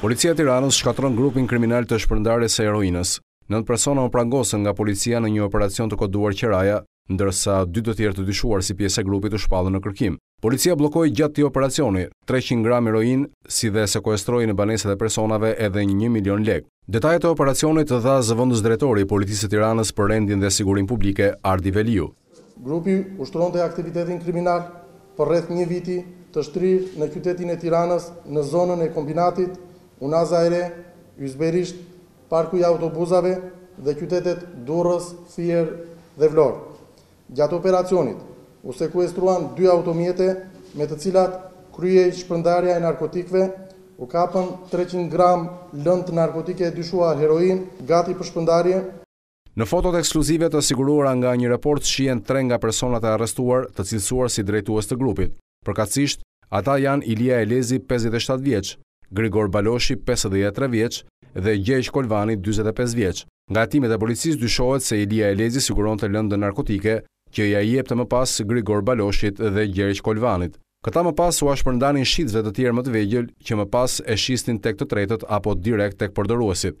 Policia Tiranës shkatron grupin kriminal të shpërndare se eroinës. Nëtë persona u prangosën nga policia në një operacion të koduar qëraja, ndërsa dy të tjerë të dyshuar si pjese grupit të shpallën në kërkim. Policia blokoj gjatë të operacioni 300 gram eroin, si dhe sekoestroj në banese dhe personave edhe një milion lek. Detajet e operacionit të dha zëvëndës drejtori politisë tiranës për rendin dhe sigurin publike Ardi Veliu. Grupi ushtron të aktivitetin kriminal për rreth një viti të shtrirë në qytetin e tiranës në zonën e kombinatit Unazajre, Yzberisht, Parku i Autobuzave dhe qytetet Durës, Thier dhe Vlorë. Gjatë operacionit, u sekuestruan dy automjete me të cilat kryje i shpëndarja e narkotikve, u kapën 300 gram lënd të narkotike e dyshuar heroin gati për shpëndarje. Në fotot ekskluzive të siguruara nga një raport shien tre nga personat e arrestuar të cilësuar si drejtues të grupit. Përkatsisht, ata janë Ilia Elezi, 57 vjeqë, Grigor Baloshi, 53 vjeç, dhe Gjejsh Kolvani, 25 vjeç. Nga timet e policis dyshohet se Ilia Elezi siguron të lëndë narkotike, që ja jep të më pas Grigor Baloshit dhe Gjejsh Kolvanit. Këta më pas u ashtë përndanin shqitëve të tjerë më të vegjel, që më pas e shqistin tek të tretët apo direkt tek përdoruesit.